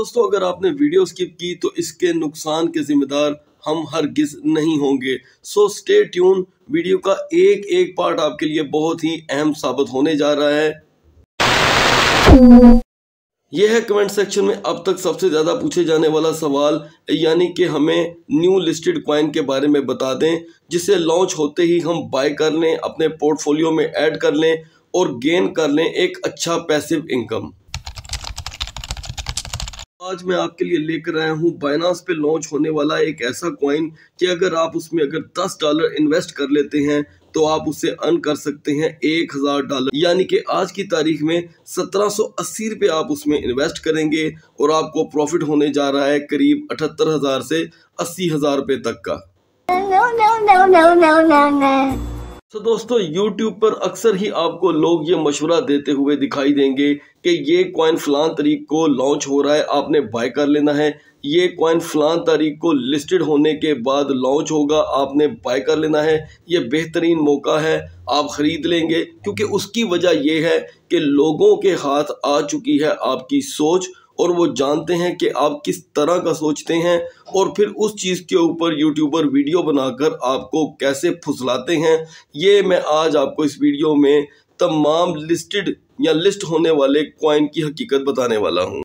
दोस्तों अगर आपने वीडियो स्किप की तो इसके नुकसान के जिम्मेदार हम हर गिज नहीं होंगे सो स्टे ट्यून वीडियो का एक एक पार्ट आपके लिए बहुत ही अहम साबित होने जा रहा है यह है कमेंट सेक्शन में अब तक सबसे ज़्यादा पूछे जाने वाला सवाल यानी कि हमें न्यू लिस्टेड क्वाइन के बारे में बता दें जिसे लॉन्च होते ही हम बाय कर लें अपने पोर्टफोलियो में ऐड कर लें और गेन कर लें एक अच्छा पैसिव इनकम आज मैं आपके लिए लेकर आया हूँ बाइनास पे लॉन्च होने वाला एक ऐसा कॉइन कि अगर आप उसमें अगर 10 डॉलर इन्वेस्ट कर लेते हैं तो आप उसे अर्न कर सकते हैं एक हज़ार डॉलर यानी कि आज की तारीख में सत्रह सौ अस्सी रुपये आप उसमें इन्वेस्ट करेंगे और आपको प्रॉफिट होने जा रहा है करीब अठहत्तर हज़ार से अस्सी हज़ार रुपये तक का no, no, no, तो दोस्तों यूट्यूब पर अक्सर ही आपको लोग ये मशवरा देते हुए दिखाई देंगे कि ये कॉइन फ़लान तारीख को लॉन्च हो रहा है आपने बाय कर लेना है ये कॉइन फ़लान तारीख को लिस्टेड होने के बाद लॉन्च होगा आपने बाय कर लेना है ये बेहतरीन मौका है आप ख़रीद लेंगे क्योंकि उसकी वजह यह है कि लोगों के हाथ आ चुकी है आपकी सोच और वो जानते हैं कि आप किस तरह का सोचते हैं और फिर उस चीज़ के ऊपर यूट्यूबर वीडियो बनाकर आपको कैसे फुसलाते हैं ये मैं आज आपको इस वीडियो में तमाम लिस्टेड या लिस्ट होने वाले क्वाइन की हकीकत बताने वाला हूँ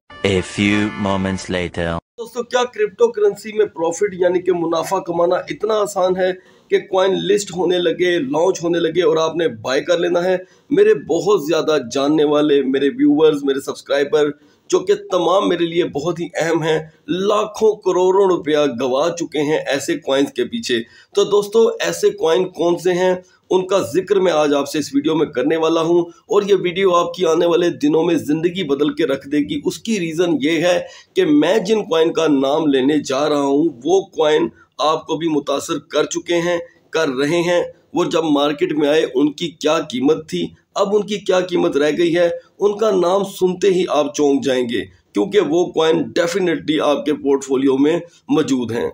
दोस्तों क्या क्रिप्टो करेंसी में प्रॉफिट यानी कि मुनाफा कमाना इतना आसान है कि कॉइन लिस्ट होने लगे लॉन्च होने लगे और आपने बाय कर लेना है मेरे बहुत ज़्यादा जानने वाले मेरे व्यूवर्स मेरे सब्सक्राइबर जो कि तमाम मेरे लिए बहुत ही अहम हैं लाखों करोड़ों रुपया गवा चुके हैं ऐसे कॉइन्स के पीछे तो दोस्तों ऐसे कॉइन कौन से हैं उनका जिक्र मैं आज आपसे इस वीडियो में करने वाला हूं और ये वीडियो आपकी आने वाले दिनों में ज़िंदगी बदल के रख देगी उसकी रीज़न ये है कि मैं जिन कॉइन का नाम लेने जा रहा हूं वो कॉइन आपको भी मुतासर कर चुके हैं कर रहे हैं वो जब मार्केट में आए उनकी क्या कीमत थी अब उनकी क्या कीमत रह गई है उनका नाम सुनते ही आप चौंक जाएंगे क्योंकि वो कॉइन डेफिनेटली आपके पोर्टफोलियो में मौजूद हैं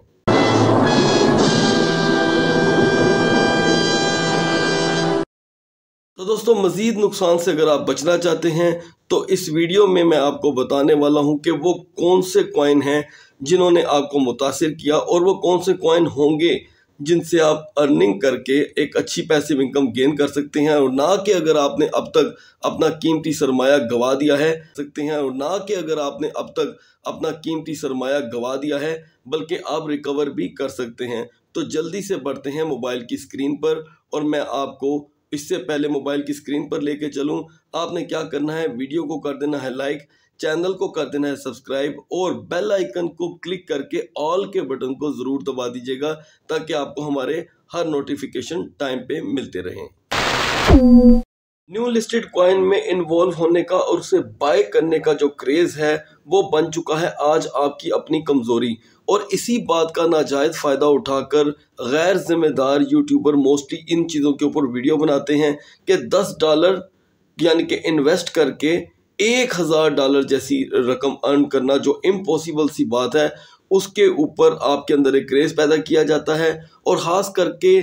तो दोस्तों मज़ीद नुकसान से अगर आप बचना चाहते हैं तो इस वीडियो में मैं आपको बताने वाला हूं कि वो कौन से कॉइन हैं जिन्होंने आपको मुतासर किया और वो कौन से कॉइन होंगे जिनसे आप अर्निंग करके एक अच्छी पैसिव इनकम गेन कर सकते हैं और ना कि अगर आपने अब तक अपना कीमती सरमाया गवा दिया है सकते हैं और ना कि अगर आपने अब तक अपना कीमती सरमाया गवा दिया है बल्कि आप रिकवर भी कर सकते हैं तो जल्दी से बढ़ते हैं मोबाइल की स्क्रीन पर और मैं आपको इससे पहले मोबाइल की स्क्रीन पर लेके चलूं आपने क्या करना है वीडियो को कर देना है लाइक चैनल को कर देना है सब्सक्राइब और बेल आइकन को क्लिक करके ऑल के बटन को ज़रूर दबा दीजिएगा ताकि आपको हमारे हर नोटिफिकेशन टाइम पे मिलते रहें न्यू लिस्टेड क्वाइन में इन्वॉल्व होने का और उसे बाय करने का जो क्रेज़ है वो बन चुका है आज आपकी अपनी कमज़ोरी और इसी बात का नाजायज़ फ़ायदा उठाकर गैर जिम्मेदार यूट्यूबर मोस्टली इन चीज़ों के ऊपर वीडियो बनाते हैं कि दस डॉलर यानी कि इन्वेस्ट करके एक हज़ार डॉलर जैसी रकम अर्न करना जो इम्पॉसिबल सी बात है उसके ऊपर आपके अंदर एक क्रेज़ पैदा किया जाता है और ख़ास करके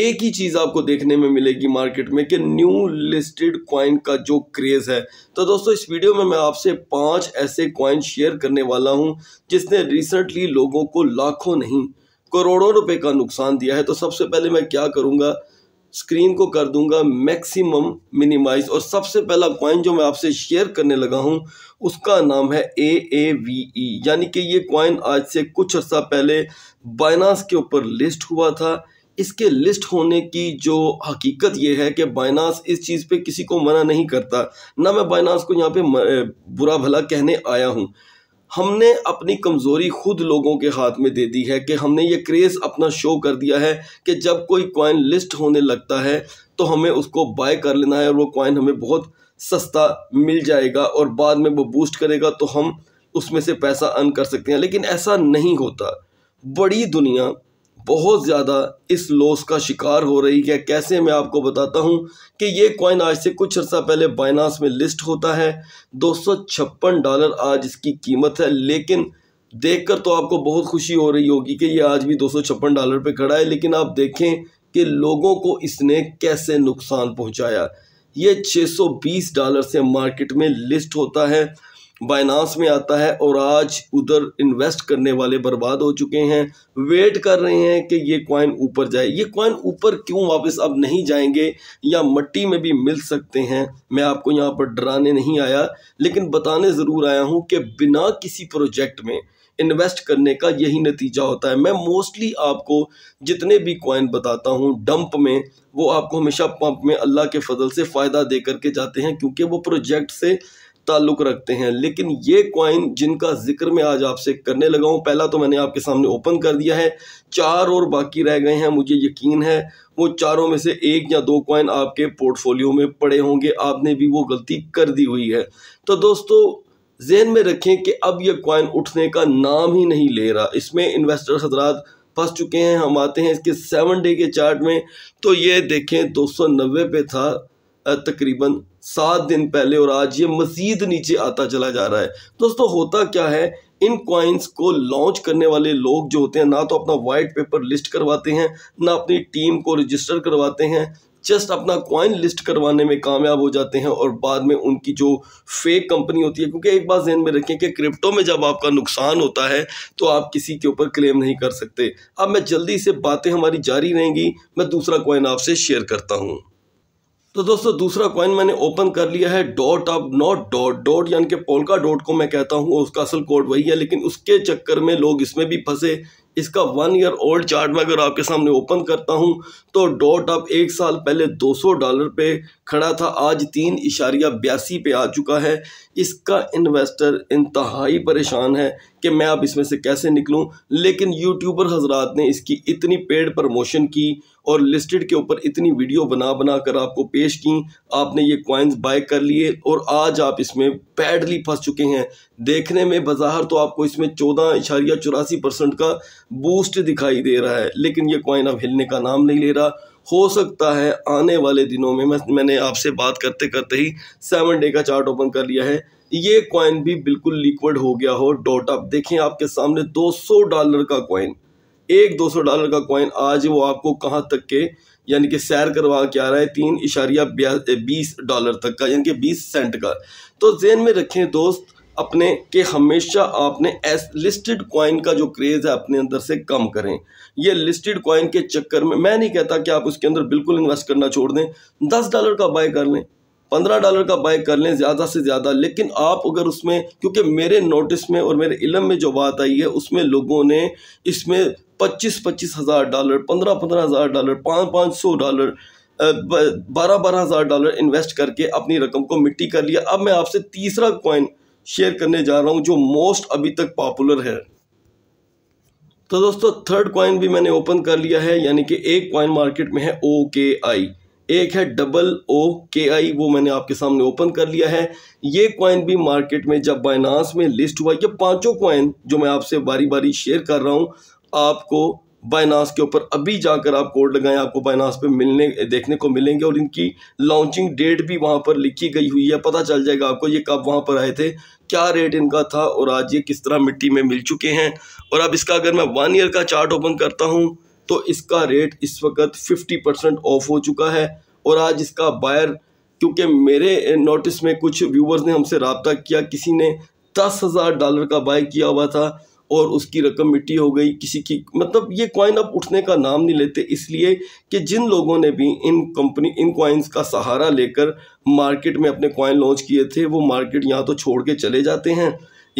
एक ही चीज़ आपको देखने में मिलेगी मार्केट में कि न्यू लिस्टेड कॉइन का जो क्रेज़ है तो दोस्तों इस वीडियो में मैं आपसे पांच ऐसे कॉइन शेयर करने वाला हूं जिसने रिसेंटली लोगों को लाखों नहीं करोड़ों रुपए का नुकसान दिया है तो सबसे पहले मैं क्या करूँगा स्क्रीन को कर दूंगा मैक्सिमम मिनिमाइज और सबसे पहला क्वाइन जो मैं आपसे शेयर करने लगा हूं उसका नाम है ए ए वी ई यानी कि ये कॉइन आज से कुछ अर्सा पहले बाइनास के ऊपर लिस्ट हुआ था इसके लिस्ट होने की जो हकीकत यह है कि बाइनास इस चीज़ पे किसी को मना नहीं करता ना मैं बाइनास को यहाँ पे बुरा भला कहने आया हूँ हमने अपनी कमज़ोरी खुद लोगों के हाथ में दे दी है कि हमने ये क्रेज़ अपना शो कर दिया है कि जब कोई कॉइन लिस्ट होने लगता है तो हमें उसको बाय कर लेना है और वो कॉइन हमें बहुत सस्ता मिल जाएगा और बाद में वो बूस्ट करेगा तो हम उसमें से पैसा अर्न कर सकते हैं लेकिन ऐसा नहीं होता बड़ी दुनिया बहुत ज़्यादा इस लॉस का शिकार हो रही है कैसे मैं आपको बताता हूँ कि ये कॉइन आज से कुछ अर्सा पहले बाइनास में लिस्ट होता है दो डॉलर आज इसकी कीमत है लेकिन देखकर तो आपको बहुत खुशी हो रही होगी कि ये आज भी दो डॉलर पे खड़ा है लेकिन आप देखें कि लोगों को इसने कैसे नुकसान पहुँचाया ये छः डॉलर से मार्केट में लिस्ट होता है बाइनास में आता है और आज उधर इन्वेस्ट करने वाले बर्बाद हो चुके हैं वेट कर रहे हैं कि ये कॉइन ऊपर जाए ये कॉइन ऊपर क्यों वापस अब नहीं जाएंगे या मट्टी में भी मिल सकते हैं मैं आपको यहाँ पर डराने नहीं आया लेकिन बताने ज़रूर आया हूँ कि बिना किसी प्रोजेक्ट में इन्वेस्ट करने का यही नतीजा होता है मैं मोस्टली आपको जितने भी कॉइन बताता हूँ डंप में वो आपको हमेशा पंप में अल्लाह के फजल से फ़ायदा दे करके जाते हैं क्योंकि वो प्रोजेक्ट से ताल्लुक़ रखते हैं लेकिन ये कॉइन जिनका जिक्र मैं आज आपसे करने लगा हूँ पहला तो मैंने आपके सामने ओपन कर दिया है चार और बाकी रह गए हैं मुझे यकीन है वो चारों में से एक या दो कॉइन आपके पोर्टफोलियो में पड़े होंगे आपने भी वो गलती कर दी हुई है तो दोस्तों जहन में रखें कि अब यह कॉइन उठने का नाम ही नहीं ले रहा इसमें इन्वेस्टर हजरात फंस चुके हैं हम आते हैं इसके सेवन डे के चार्ट में तो ये देखें दो पे था तकरीबन सात दिन पहले और आज ये मज़ीद नीचे आता चला जा रहा है दोस्तों होता क्या है इन कॉइन्स को लॉन्च करने वाले लोग जो होते हैं ना तो अपना वाइट पेपर लिस्ट करवाते हैं ना अपनी टीम को रजिस्टर करवाते हैं जस्ट अपना कॉइन लिस्ट करवाने में कामयाब हो जाते हैं और बाद में उनकी जो फेक कंपनी होती है क्योंकि एक बात जहन में रखें कि क्रिप्टो में जब आपका नुकसान होता है तो आप किसी के ऊपर क्लेम नहीं कर सकते अब मैं जल्दी से बातें हमारी जारी रहेंगी मैं दूसरा कॉइन आपसे शेयर करता हूँ तो दोस्तों दूसरा कॉइन मैंने ओपन कर लिया है डॉट अब नॉट डॉट डॉट यानी कि पोलका डॉट को मैं कहता हूँ उसका असल कोड वही है लेकिन उसके चक्कर में लोग इसमें भी फंसे इसका वन ईयर ओल्ड चार्ट में अगर आपके सामने ओपन करता हूँ तो डॉट अब एक साल पहले 200 डॉलर पे खड़ा था आज तीन इशारिया बयासी पे आ चुका है इसका इन्वेस्टर इंतहाई परेशान है कि मैं अब इसमें से कैसे निकलूँ लेकिन यूट्यूबर हजरात ने इसकी इतनी पेड प्रमोशन की और लिस्टेड के ऊपर इतनी वीडियो बना बना कर आपको पेश की आपने ये क्वाइंस बाय कर लिए और आज आप इसमें बैडली फंस चुके हैं देखने में बाजार तो आपको इसमें चौदह इशारिया चौरासी परसेंट का बूस्ट दिखाई दे रहा है लेकिन ये क्वाइन अब हिलने का नाम नहीं ले रहा हो सकता है आने वाले दिनों में मैं, मैंने आपसे बात करते करते ही सेवन डे का चार्ट ओपन कर लिया है ये क्वाइन भी बिल्कुल लिक्विड हो गया हो डॉट अप देखें आपके सामने 200 डॉलर का क्वाइन एक दो सौ डॉलर का कॉइन आज वो आपको कहाँ तक के यानी कि सैर करवा के आ रहा है तीन इशारिया बीस डॉलर तक का यानी कि बीस सेंट का तो जेन में रखें दोस्त अपने के हमेशा आपने एस लिस्टेड कॉइन का जो क्रेज़ है अपने अंदर से कम करें ये लिस्टेड कॉइन के चक्कर में मैं नहीं कहता कि आप उसके अंदर बिल्कुल इन्वेस्ट करना छोड़ दें दस डॉलर का बाय कर लें पंद्रह डॉलर का बाय कर लें ज़्यादा से ज़्यादा लेकिन आप अगर उसमें क्योंकि मेरे नोटिस में और मेरे इलम में जो बात आई है उसमें लोगों ने इसमें पच्चीस पच्चीस हज़ार डॉलर पंद्रह पंद्रह हज़ार डॉलर पाँच पाँच सौ डॉलर बारह बारह हज़ार डॉलर इन्वेस्ट करके अपनी रकम को मिट्टी कर लिया अब मैं आपसे तीसरा कॉइन शेयर करने जा रहा हूँ जो मोस्ट अभी तक पॉपुलर है तो दोस्तों थर्ड कॉइन भी मैंने ओपन कर लिया है यानी कि एक कॉइन मार्केट में है ओ के आई एक है डबल ओ के आई वो मैंने आपके सामने ओपन कर लिया है ये क्वाइन भी मार्केट में जब बाइनास में लिस्ट हुआ ये पांचों क्वाइन जो मैं आपसे बारी बारी शेयर कर रहा हूँ आपको बाइनास के ऊपर अभी जाकर आप कोड लगाएं आपको बाइनास पे मिलने देखने को मिलेंगे और इनकी लॉन्चिंग डेट भी वहाँ पर लिखी गई हुई है पता चल जाएगा आपको ये कब वहाँ पर आए थे क्या रेट इनका था और आज ये किस तरह मिट्टी में मिल चुके हैं और अब इसका अगर मैं वन ईयर का चार्ट ओपन करता हूँ तो इसका रेट इस वक्त फिफ्टी परसेंट ऑफ हो चुका है और आज इसका बायर क्योंकि मेरे नोटिस में कुछ व्यूवर्स ने हमसे रबता किया किसी ने दस हज़ार डॉलर का बाय किया हुआ था और उसकी रकम मिट्टी हो गई किसी की मतलब ये कॉइन अब उठने का नाम नहीं लेते इसलिए कि जिन लोगों ने भी इन कंपनी इन कॉइन्स का सहारा लेकर मार्केट में अपने कॉइन लॉन्च किए थे वो मार्केट यहाँ तो छोड़ के चले जाते हैं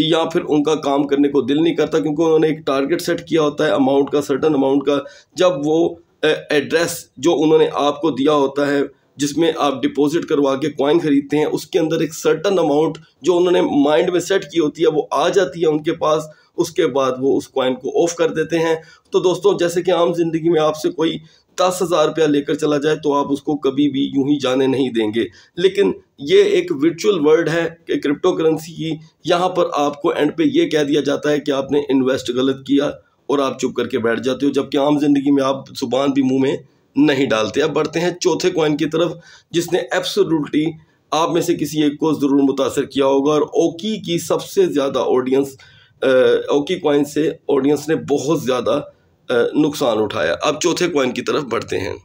या फिर उनका काम करने को दिल नहीं करता क्योंकि उन्होंने एक टारगेट सेट किया होता है अमाउंट का सर्टन अमाउंट का जब वो एड्रेस जो उन्होंने आपको दिया होता है जिसमें आप डिपॉजिट करवा के कॉइन खरीदते हैं उसके अंदर एक सर्टन अमाउंट जो उन्होंने माइंड में सेट की होती है वो आ जाती है उनके पास उसके बाद वो उस कॉइन को ऑफ कर देते हैं तो दोस्तों जैसे कि आम जिंदगी में आपसे कोई दस हज़ार रुपया लेकर चला जाए तो आप उसको कभी भी यूं ही जाने नहीं देंगे लेकिन ये एक वर्चुअल वर्ल्ड है कि क्रिप्टो करेंसी की यहाँ पर आपको एंड पे ये कह दिया जाता है कि आपने इन्वेस्ट गलत किया और आप चुप करके बैठ जाते हो जबकि आम जिंदगी में आप जुबान भी मुँह में नहीं डालते अब बढ़ते हैं चौथे कॉइन की तरफ जिसने एब्सोल्युटली आप में से किसी एक को ज़रूर मुतासर किया होगा और ओकी की सबसे ज़्यादा ऑडियंस ओकी कॉइन से ऑडियंस ने बहुत ज़्यादा नुकसान उठाया अब चौथे कॉइन की तरफ बढ़ते हैं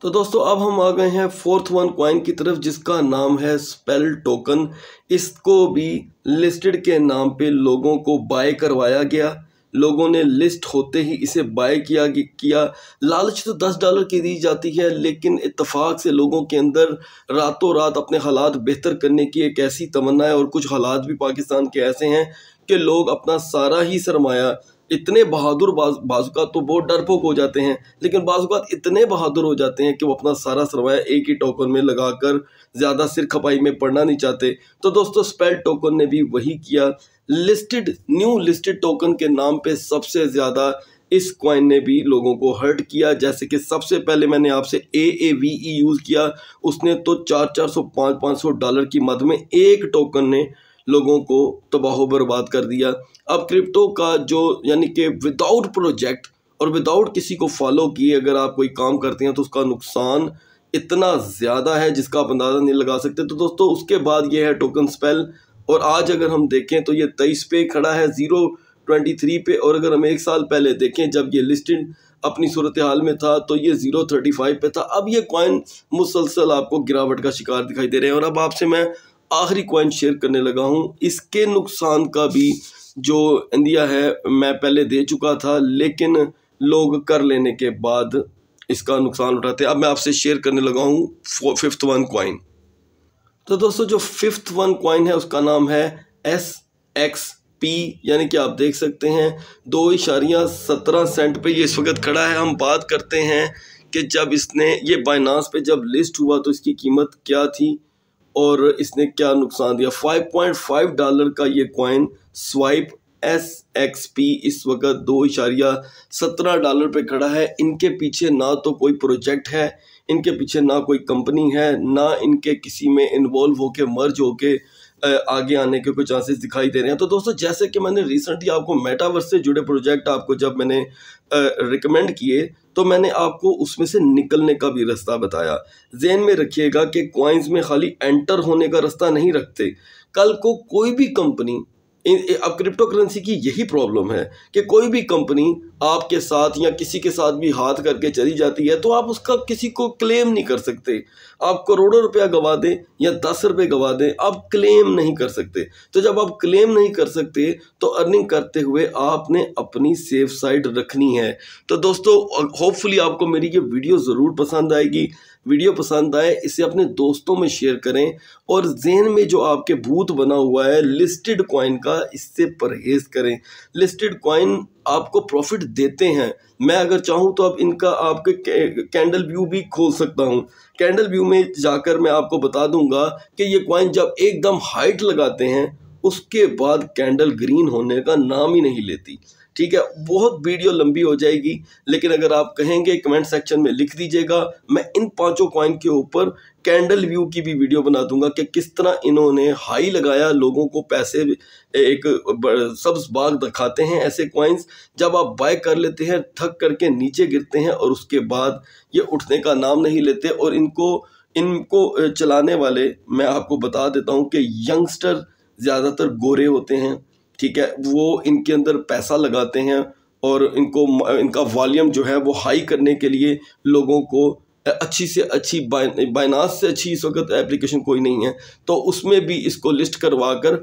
तो दोस्तों अब हम आ गए हैं फोर्थ वन कॉइन की तरफ जिसका नाम है स्पेल टोकन इसको भी लिस्टेड के नाम पे लोगों को बाय करवाया गया लोगों ने लिस्ट होते ही इसे बाय किया किया लालच तो दस डॉलर की दी जाती है लेकिन इतफाक़ से लोगों के अंदर रातों रात अपने हालात बेहतर करने की एक ऐसी तमन्ना है और कुछ हालात भी पाकिस्तान के ऐसे हैं कि लोग अपना सारा ही सरमाया इतने बहादुर बाजुकात तो बहुत डरपोक हो जाते हैं लेकिन बाजुकात इतने बहादुर हो जाते हैं कि वो अपना सारा सरमाया एक ही टोकन में लगा कर ज़्यादा सिर खपाई में पड़ना नहीं चाहते तो दोस्तों स्पेल टोकन ने भी वही किया लिस्टेड न्यू लिस्टेड टोकन के नाम पे सबसे ज़्यादा इस कॉइन ने भी लोगों को हर्ट किया जैसे कि सबसे पहले मैंने आपसे ए ए वी ई यूज़ किया उसने तो चार चार सौ पाँच पाँच सौ डॉलर की मद में एक टोकन ने लोगों को तबाह बर्बाद कर दिया अब क्रिप्टो का जो यानी कि विदाउट प्रोजेक्ट और विदाउट किसी को फॉलो किए अगर आप कोई काम करते हैं तो उसका नुकसान इतना ज़्यादा है जिसका आप अंदाज़ा नहीं लगा सकते तो दोस्तों उसके बाद ये है टोकन स्पेल और आज अगर हम देखें तो ये तेईस पे खड़ा है ज़ीरो ट्वेंटी थ्री पे और अगर हम एक साल पहले देखें जब ये लिस्टेड अपनी सूरत हाल में था तो ये ज़ीरो थर्टी फाइव पे था अब ये कॉइन मुसलसल आपको गिरावट का शिकार दिखाई दे रहे हैं और अब आपसे मैं आखिरी कॉइन शेयर करने लगा हूँ इसके नुकसान का भी जो इंदिया है मैं पहले दे चुका था लेकिन लोग कर लेने के बाद इसका नुकसान उठाते अब मैं आपसे शेयर करने लगा हूँ फिफ्थ वन क्वाइन तो दोस्तों जो फिफ्थ वन कॉइन है उसका नाम है एस एक्स पी यानी कि आप देख सकते हैं दो इशारियाँ सत्रह सेंट पे ये इस वक्त खड़ा है हम बात करते हैं कि जब इसने ये बाइनास पे जब लिस्ट हुआ तो इसकी कीमत क्या थी और इसने क्या नुकसान दिया 5.5 डॉलर का ये coin swipe S X P इस वक्त दो इशारिया सत्रह डॉलर पे खड़ा है इनके पीछे ना तो कोई प्रोजेक्ट है इनके पीछे ना कोई कंपनी है ना इनके किसी में इन्वॉल्व होके मर्ज होके आगे आने के कोई चांसेस दिखाई दे रहे हैं तो दोस्तों जैसे कि मैंने रिसेंटली आपको मेटावर्स से जुड़े प्रोजेक्ट आपको जब मैंने रिकमेंड किए तो मैंने आपको उसमें से निकलने का भी रास्ता बताया जेन में रखिएगा कि क्वाइंस में खाली एंटर होने का रास्ता नहीं रखते कल को कोई भी कंपनी इन अब क्रिप्टो करेंसी की यही प्रॉब्लम है कि कोई भी कंपनी आपके साथ या किसी के साथ भी हाथ करके चली जाती है तो आप उसका किसी को क्लेम नहीं कर सकते आप करोड़ों रुपया गवा दें या दस रुपये गवा दें आप क्लेम नहीं कर सकते तो जब आप क्लेम नहीं कर सकते तो अर्निंग करते हुए आपने अपनी सेफ साइड रखनी है तो दोस्तों होपफुली आपको मेरी ये वीडियो ज़रूर पसंद आएगी वीडियो पसंद आए इसे अपने दोस्तों में शेयर करें और जेन में जो आपके भूत बना हुआ है लिस्टेड कॉइन का इससे परहेज करें लिस्टेड कॉइन आपको प्रॉफिट देते हैं मैं अगर चाहूँ तो अब इनका आपके कैंडल व्यू भी खोल सकता हूँ कैंडल व्यू में जाकर मैं आपको बता दूंगा कि ये कॉइन जब एकदम हाइट लगाते हैं उसके बाद कैंडल ग्रीन होने का नाम ही नहीं लेती ठीक है बहुत वीडियो लंबी हो जाएगी लेकिन अगर आप कहेंगे कमेंट सेक्शन में लिख दीजिएगा मैं इन पांचों कॉइन के ऊपर कैंडल व्यू की भी वीडियो बना दूंगा कि किस तरह इन्होंने हाई लगाया लोगों को पैसे एक सब्ज बाग दिखाते हैं ऐसे कॉइन्स जब आप बाय कर लेते हैं थक करके नीचे गिरते हैं और उसके बाद ये उठने का नाम नहीं लेते और इनको इनको चलाने वाले मैं आपको बता देता हूँ कि यंगस्टर ज़्यादातर गोरे होते हैं ठीक है वो इनके अंदर पैसा लगाते हैं और इनको इनका वॉल्यूम जो है वो हाई करने के लिए लोगों को अच्छी से अच्छी बाइनास से अच्छी इस वक्त एप्लीकेशन कोई नहीं है तो उसमें भी इसको लिस्ट करवा कर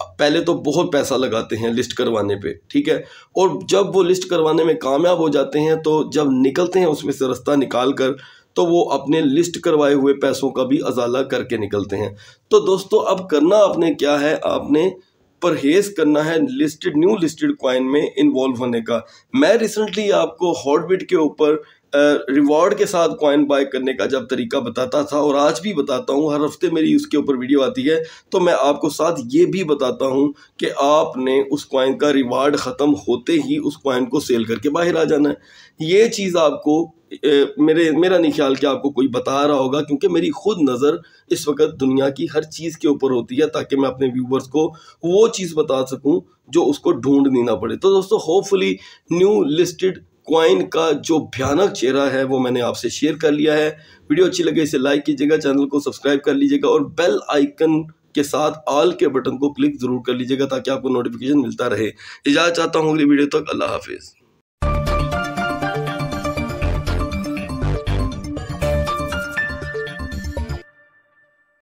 पहले तो बहुत पैसा लगाते हैं लिस्ट करवाने पे ठीक है और जब वो लिस्ट करवाने में कामयाब हो जाते हैं तो जब निकलते हैं उसमें से रास्ता निकाल कर तो वो अपने लिस्ट करवाए हुए पैसों का भी अजाला करके निकलते हैं तो दोस्तों अब करना आपने क्या है आपने परहेज करना है लिस्टेड न्यू लिस्टेड क्वाइन में इन्वॉल्व होने का मैं रिसेंटली आपको हॉटबिट के ऊपर रिवॉर्ड के साथ कॉइन बाय करने का जब तरीका बताता था और आज भी बताता हूँ हर हफ्ते मेरी उसके ऊपर वीडियो आती है तो मैं आपको साथ ये भी बताता हूँ कि आपने उस कॉइन का रिवॉर्ड ख़त्म होते ही उस कॉइन को सेल करके बाहर आ जाना है ये चीज़ आपको ए, मेरे मेरा नहीं ख्याल कि आपको कोई बता रहा होगा क्योंकि मेरी खुद नज़र इस वक्त दुनिया की हर चीज़ के ऊपर होती है ताकि मैं अपने व्यूवर्स को वो चीज़ बता सकूं जो उसको ढूंढनी ना पड़े तो दोस्तों होपफुली न्यू लिस्टेड क्वाइन का जो भयानक चेहरा है वो मैंने आपसे शेयर कर लिया है वीडियो अच्छी लगे इसे लाइक कीजिएगा चैनल को सब्सक्राइब कर लीजिएगा और बेल आइकन के साथ ऑल के बटन को क्लिक ज़रूर कर लीजिएगा ताकि आपको नोटिफिकेशन मिलता रहे इजाज़त चाहता हूँ अगली वीडियो तक अल्लाह हाफिज़